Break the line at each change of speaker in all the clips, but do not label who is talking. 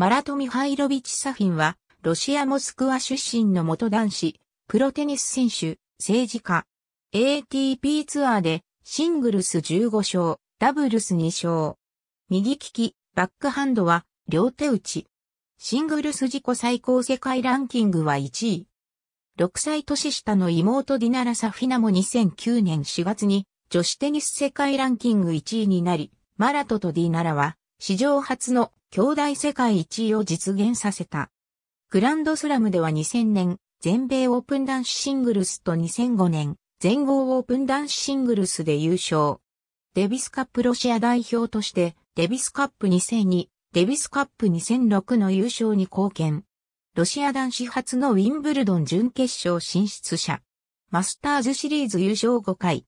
マラト・ミハイロビチ・サフィンは、ロシア・モスクワ出身の元男子、プロテニス選手、政治家。ATP ツアーで、シングルス15勝、ダブルス2勝。右利き、バックハンドは、両手打ち。シングルス自己最高世界ランキングは1位。6歳年下の妹ディナラ・サフィナも2009年4月に女子テニス世界ランキング1位になり、マラトとディナラは史上初の兄弟世界一位を実現させた。グランドスラムでは2000年、全米オープン男子シングルスと2005年、全豪オープン男子シングルスで優勝。デビスカップロシア代表として、デビスカップ2002、デビスカップ2006の優勝に貢献。ロシア男子初のウィンブルドン準決勝進出者。マスターズシリーズ優勝5回。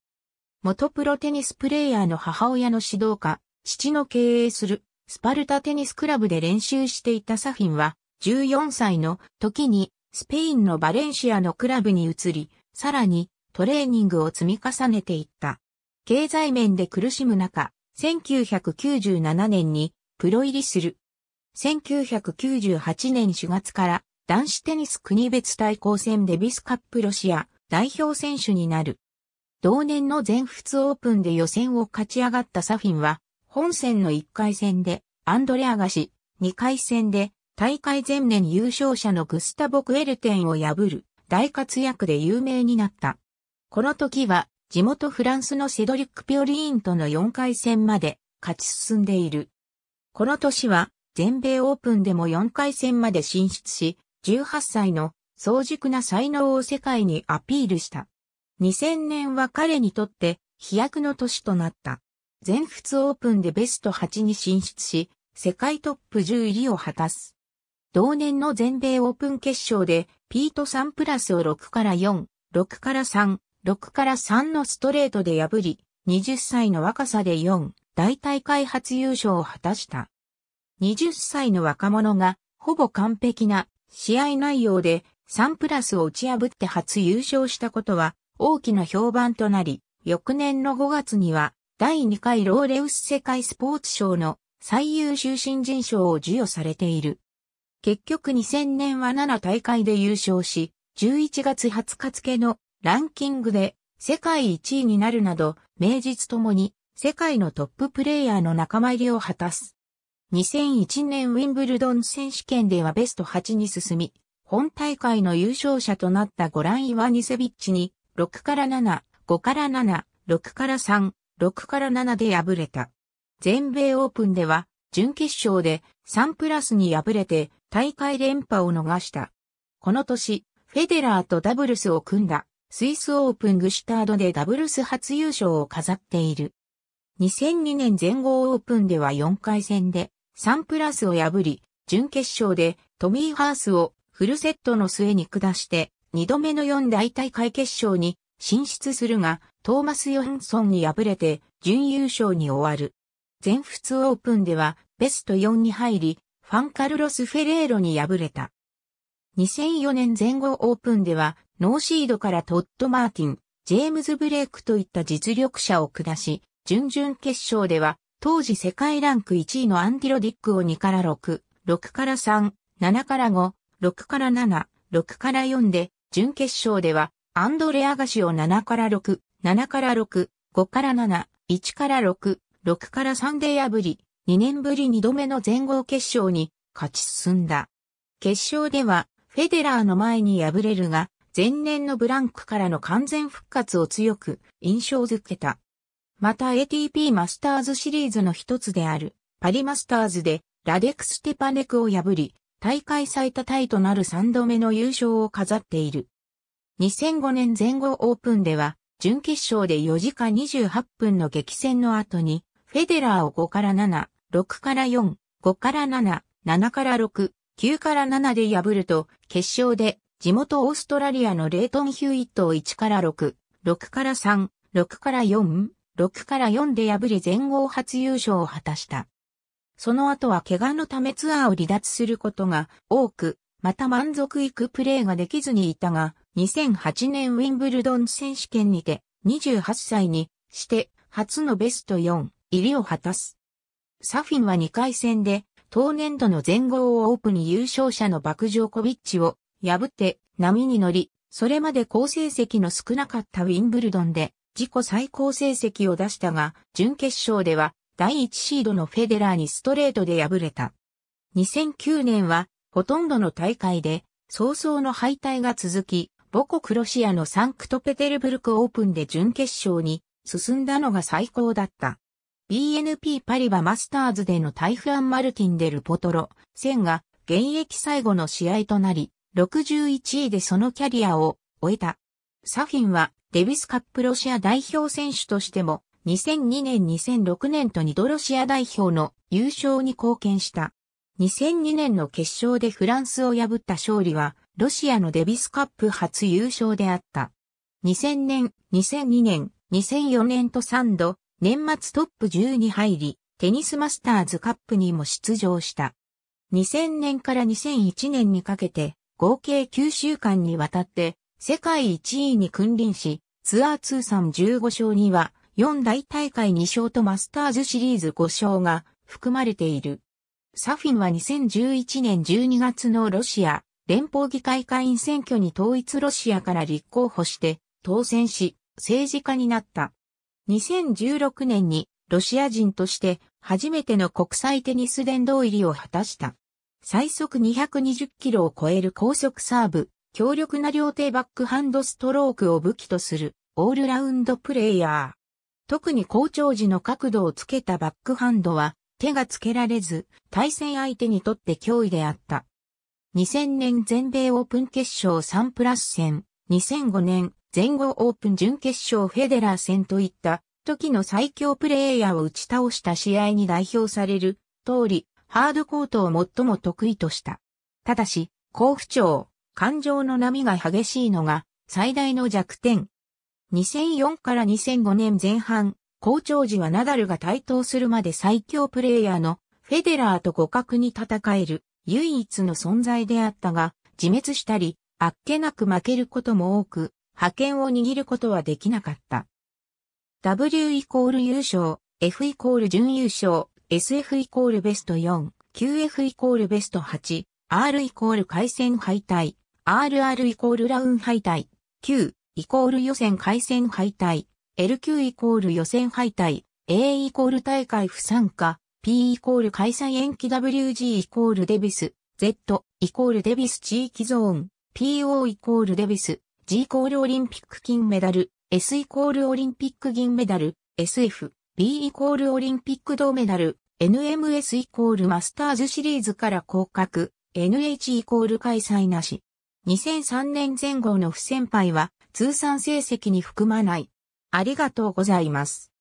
元プロテニスプレーヤーの母親の指導家、父の経営するスパルタテニスクラブで練習していたサフィンは、14歳の時にスペインのバレンシアのクラブに移り、さらにトレーニングを積み重ねていった。経済面で苦しむ中、1997年にプロ入りする。1998年4月から男子テニス国別対抗戦デビスカップロシア代表選手になる。同年の全仏オープンで予選を勝ち上がったサフィンは本戦の1回戦でアンドレアがし、2回戦で大会前年優勝者のグスタボ・クエルテンを破る大活躍で有名になった。この時は地元フランスのセドリック・ピオリーンとの4回戦まで勝ち進んでいる。この年は全米オープンでも4回戦まで進出し、18歳の早熟な才能を世界にアピールした。2000年は彼にとって飛躍の年となった。全仏オープンでベスト8に進出し、世界トップ10入りを果たす。同年の全米オープン決勝で、ピート・サンプラスを6から4、6から3、6から3のストレートで破り、20歳の若さで4、大大会初優勝を果たした。20歳の若者が、ほぼ完璧な試合内容で、サンプラスを打ち破って初優勝したことは、大きな評判となり、翌年の5月には、第2回ローレウス世界スポーツ賞の最優秀新人賞を授与されている。結局2000年は7大会で優勝し、11月20日付のランキングで世界1位になるなど、名実ともに世界のトッププレイヤーの仲間入りを果たす。2001年ウィンブルドン選手権ではベスト8に進み、本大会の優勝者となったゴラン・イワニセビッチに、6から7、5から7、6から3、6から7で敗れた。全米オープンでは、準決勝で3プラスに敗れて大会連覇を逃した。この年、フェデラーとダブルスを組んだスイスオープングシュタードでダブルス初優勝を飾っている。2002年全豪オープンでは4回戦で3プラスを破り、準決勝でトミー・ハースをフルセットの末に下して2度目の4大大会決勝に進出するが、トーマス・ヨハンソンに敗れて準優勝に終わる。全仏オープンではベスト4に入り、ファンカルロス・フェレーロに敗れた。2004年前後オープンでは、ノーシードからトッド・マーティン、ジェームズ・ブレイクといった実力者を下し、準々決勝では、当時世界ランク1位のアンティロディックを2から6、6から3、7から5、6から7、6から4で、準決勝では、アンドレアガシを7から6、7から6、5から7、1から6、6から3で破り、2年ぶり2度目の全豪決勝に勝ち進んだ。決勝では、フェデラーの前に敗れるが、前年のブランクからの完全復活を強く印象づけた。また ATP マスターズシリーズの一つである、パリマスターズでラデックス・テパネクを破り、大会最多タイとなる3度目の優勝を飾っている。2005年前後オープンでは、準決勝で4時間28分の激戦の後に、フェデラーを5から7、6から4、5から7、7から6、9から7で破ると、決勝で地元オーストラリアのレイトン・ヒューイットを1から6、6から3、6から4、6から4で破り全豪初優勝を果たした。その後は怪我のためツアーを離脱することが多く、また満足いくプレーができずにいたが、2008年ウィンブルドン選手権にて28歳にして初のベスト4入りを果たす。サフィンは2回戦で当年度の全豪オープン優勝者のバクジョコビッチを破って波に乗り、それまで好成績の少なかったウィンブルドンで自己最高成績を出したが、準決勝では第1シードのフェデラーにストレートで敗れた。2009年はほとんどの大会で早々の敗退が続き、母国ロシアのサンクトペテルブルクオープンで準決勝に進んだのが最高だった。BNP パリバマスターズでのタイフアン・マルティン・デル・ポトロ、戦が現役最後の試合となり、61位でそのキャリアを終えた。サフィンはデビスカップロシア代表選手としても2002年2006年と2度ロシア代表の優勝に貢献した。2002年の決勝でフランスを破った勝利はロシアのデビスカップ初優勝であった。2000年、2002年、2004年と3度、年末トップ10に入り、テニスマスターズカップにも出場した。2000年から2001年にかけて、合計9週間にわたって、世界1位に君臨し、ツアー通算15勝には、4大大会2勝とマスターズシリーズ5勝が含まれている。サフィンは2011年12月のロシア連邦議会会員選挙に統一ロシアから立候補して当選し政治家になった。2016年にロシア人として初めての国際テニス殿堂入りを果たした。最速220キロを超える高速サーブ、強力な両手バックハンドストロークを武器とするオールラウンドプレイヤー。特に好調時の角度をつけたバックハンドは手がつけられず対戦相手にとって脅威であった。2000年全米オープン決勝3プラス戦、2005年全豪オープン準決勝フェデラー戦といった時の最強プレイヤーを打ち倒した試合に代表される通り、ハードコートを最も得意とした。ただし、好不調、感情の波が激しいのが最大の弱点。2004から2005年前半、好調時はナダルが台頭するまで最強プレイヤーのフェデラーと互角に戦える。唯一の存在であったが、自滅したり、あっけなく負けることも多く、覇権を握ることはできなかった。W イコール優勝、F イコール準優勝、SF イコールベスト4、QF イコールベスト8、R イコール回戦敗退、RR イコールラウン敗退、Q イコール予選回戦敗退、LQ イコール予選敗退、A イコール大会不参加、P イコール開催延期 WG イコールデビス、Z イコールデビス地域ゾーン、PO イコールデビス、G イコールオリンピック金メダル、S イコールオリンピック銀メダル、SF、B イコールオリンピック銅メダル、NMS イコールマスターズシリーズから降格、NH イコール開催なし。2003年前後の不先輩は通算成績に含まない。ありがとうございます。